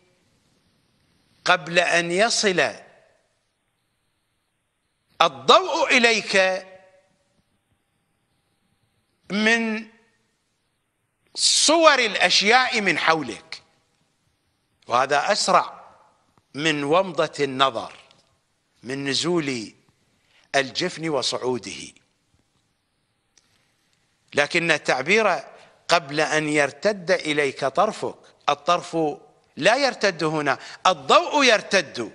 قبل ان يصل الضوء اليك من صور الاشياء من حولك وهذا اسرع من ومضة النظر من نزول الجفن وصعوده لكن التعبير قبل أن يرتد إليك طرفك الطرف لا يرتد هنا الضوء يرتد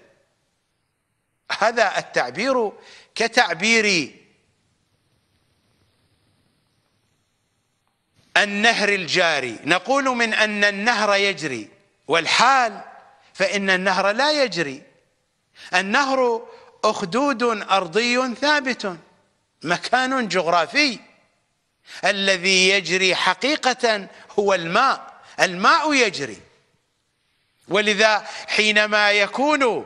هذا التعبير كتعبير النهر الجاري نقول من أن النهر يجري والحال فإن النهر لا يجري النهر أخدود أرضي ثابت مكان جغرافي الذي يجري حقيقة هو الماء الماء يجري ولذا حينما يكون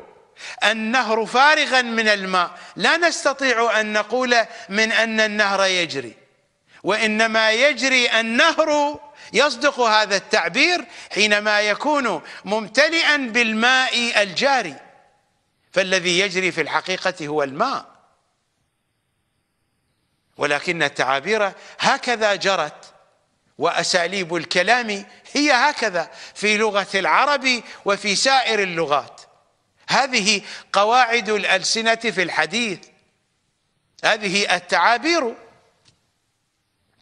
النهر فارغا من الماء لا نستطيع أن نقول من أن النهر يجري وإنما يجري النهر يصدق هذا التعبير حينما يكون ممتلئا بالماء الجاري فالذي يجري في الحقيقة هو الماء ولكن التعابير هكذا جرت وأساليب الكلام هي هكذا في لغة العرب وفي سائر اللغات هذه قواعد الألسنة في الحديث هذه التعابير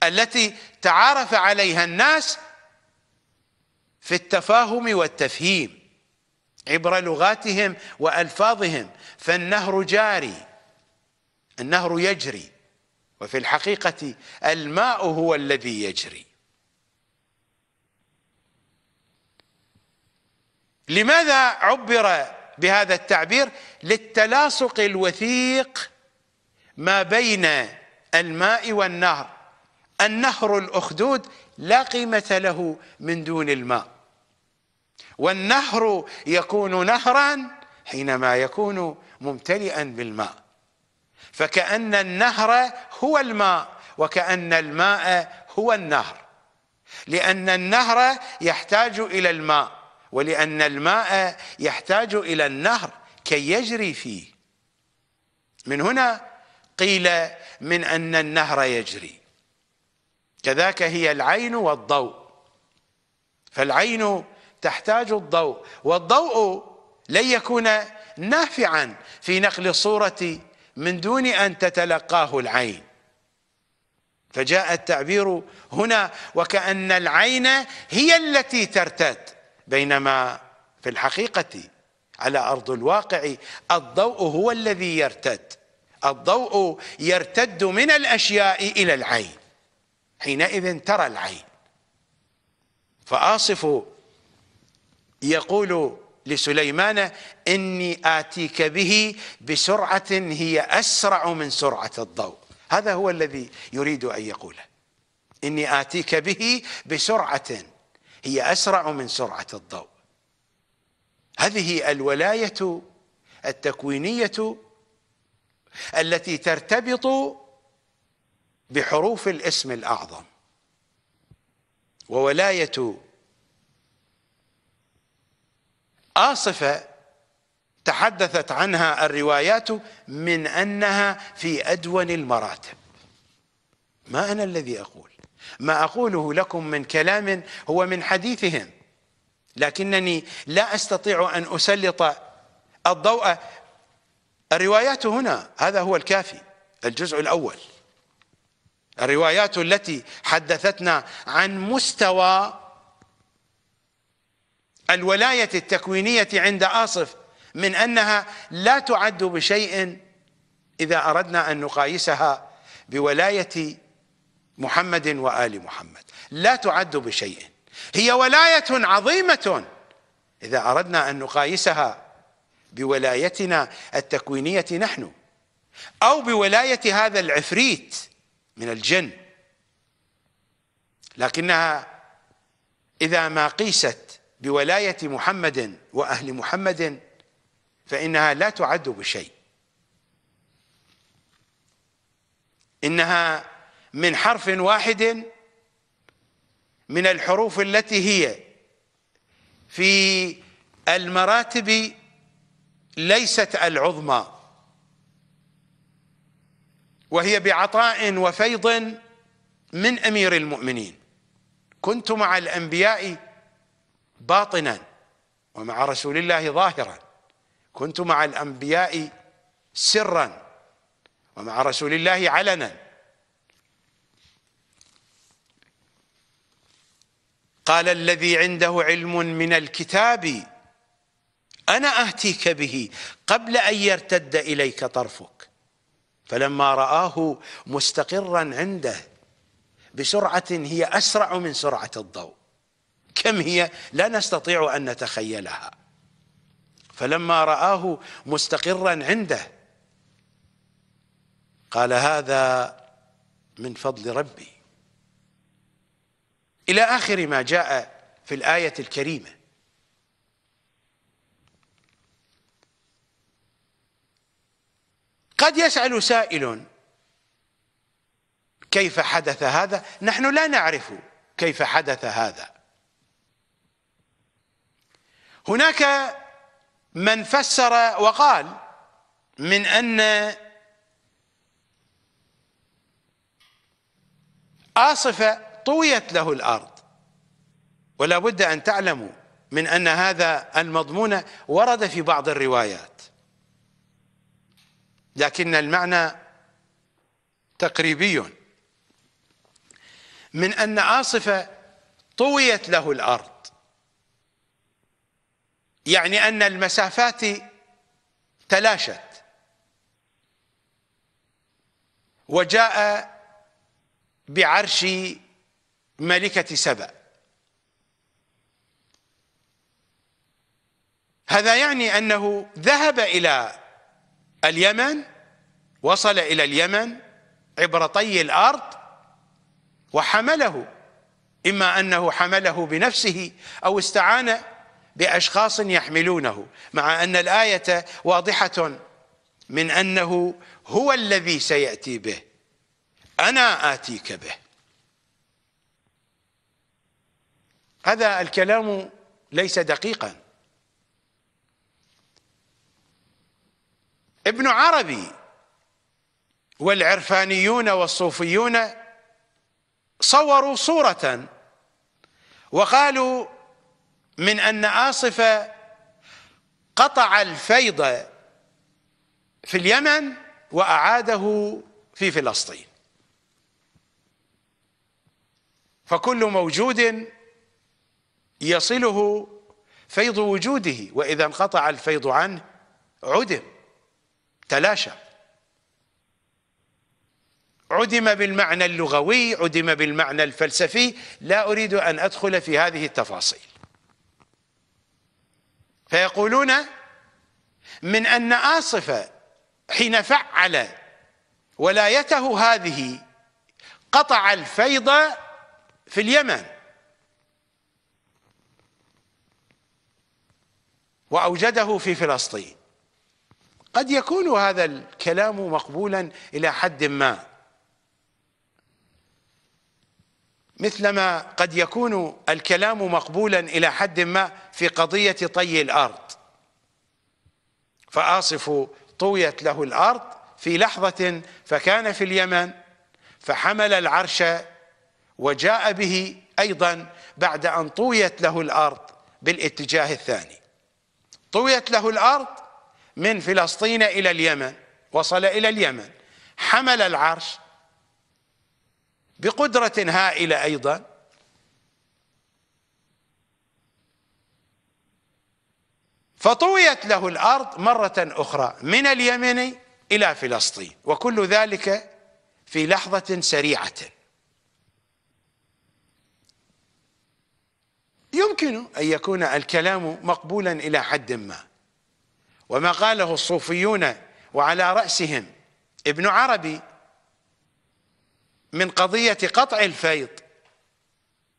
التي تعارف عليها الناس في التفاهم والتفهيم عبر لغاتهم والفاظهم فالنهر جاري النهر يجري وفي الحقيقه الماء هو الذي يجري لماذا عبر بهذا التعبير للتلاصق الوثيق ما بين الماء والنهر النهر الأخدود لا قيمة له من دون الماء والنهر يكون نهرا حينما يكون ممتلئا بالماء فكأن النهر هو الماء وكأن الماء هو النهر لأن النهر يحتاج إلى الماء ولأن الماء يحتاج إلى النهر كي يجري فيه من هنا قيل من أن النهر يجري كذاك هي العين والضوء فالعين تحتاج الضوء والضوء لن يكون نافعا في نقل الصورة من دون أن تتلقاه العين فجاء التعبير هنا وكأن العين هي التي ترتد بينما في الحقيقة على أرض الواقع الضوء هو الذي يرتد الضوء يرتد من الأشياء إلى العين حينئذ ترى العين فآصف يقول لسليمان إني آتيك به بسرعة هي أسرع من سرعة الضوء هذا هو الذي يريد أن يقوله إني آتيك به بسرعة هي أسرع من سرعة الضوء هذه الولاية التكوينية التي ترتبط بحروف الاسم الأعظم وولاية آصفة تحدثت عنها الروايات من أنها في أدون المراتب ما أنا الذي أقول ما أقوله لكم من كلام هو من حديثهم لكنني لا أستطيع أن أسلط الضوء الروايات هنا هذا هو الكافي الجزء الأول الروايات التي حدثتنا عن مستوى الولاية التكوينية عند آصف من أنها لا تعد بشيء إذا أردنا أن نقايسها بولاية محمد وآل محمد لا تعد بشيء هي ولاية عظيمة إذا أردنا أن نقايسها بولايتنا التكوينية نحن أو بولاية هذا العفريت من الجن لكنها إذا ما قيست بولاية محمد وأهل محمد فإنها لا تعد بشيء إنها من حرف واحد من الحروف التي هي في المراتب ليست العظمى وهي بعطاء وفيض من امير المؤمنين كنت مع الانبياء باطنا ومع رسول الله ظاهرا كنت مع الانبياء سرا ومع رسول الله علنا قال الذي عنده علم من الكتاب انا اهتيك به قبل ان يرتد اليك طرفك فلما رآه مستقرا عنده بسرعة هي أسرع من سرعة الضوء كم هي لا نستطيع أن نتخيلها فلما رآه مستقرا عنده قال هذا من فضل ربي إلى آخر ما جاء في الآية الكريمة قد يسأل سائل كيف حدث هذا نحن لا نعرف كيف حدث هذا هناك من فسر وقال من أن آصفة طويت له الأرض ولا بد أن تعلموا من أن هذا المضمون ورد في بعض الروايات لكن المعنى تقريبي من أن عاصفة طويت له الأرض يعني أن المسافات تلاشت وجاء بعرش ملكة سبأ هذا يعني أنه ذهب إلى اليمن وصل إلى اليمن عبر طي الأرض وحمله إما أنه حمله بنفسه أو استعان بأشخاص يحملونه مع أن الآية واضحة من أنه هو الذي سيأتي به أنا آتيك به هذا الكلام ليس دقيقا ابن عربي والعرفانيون والصوفيون صوروا صورة وقالوا من أن آصف قطع الفيض في اليمن وأعاده في فلسطين فكل موجود يصله فيض وجوده وإذا انقطع الفيض عنه عدم تلاشى عدم بالمعنى اللغوي عدم بالمعنى الفلسفي لا أريد أن أدخل في هذه التفاصيل فيقولون من أن آصف حين فعل ولايته هذه قطع الفيض في اليمن وأوجده في فلسطين قد يكون هذا الكلام مقبولا الى حد ما مثلما قد يكون الكلام مقبولا الى حد ما في قضيه طي الارض فاصف طويت له الارض في لحظه فكان في اليمن فحمل العرش وجاء به ايضا بعد ان طويت له الارض بالاتجاه الثاني طويت له الارض من فلسطين إلى اليمن وصل إلى اليمن حمل العرش بقدرة هائلة أيضا فطويت له الأرض مرة أخرى من اليمن إلى فلسطين وكل ذلك في لحظة سريعة يمكن أن يكون الكلام مقبولا إلى حد ما وما قاله الصوفيون وعلى رأسهم ابن عربي من قضية قطع الفيض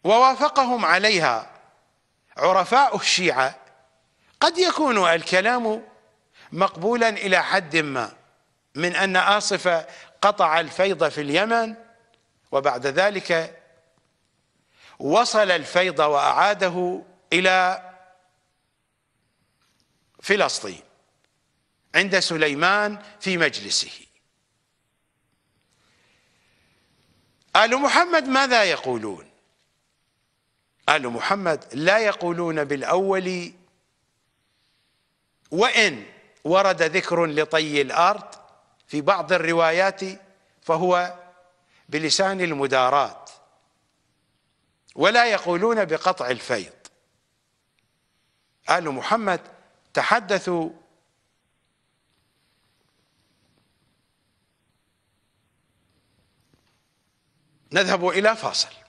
ووافقهم عليها عرفاء الشيعة قد يكون الكلام مقبولا إلى حد ما من أن آصف قطع الفيض في اليمن وبعد ذلك وصل الفيض وأعاده إلى فلسطين عند سليمان في مجلسه آل محمد ماذا يقولون آل محمد لا يقولون بالأول وإن ورد ذكر لطي الأرض في بعض الروايات فهو بلسان المدارات ولا يقولون بقطع الفيض آل محمد تحدثوا نذهب إلى فاصل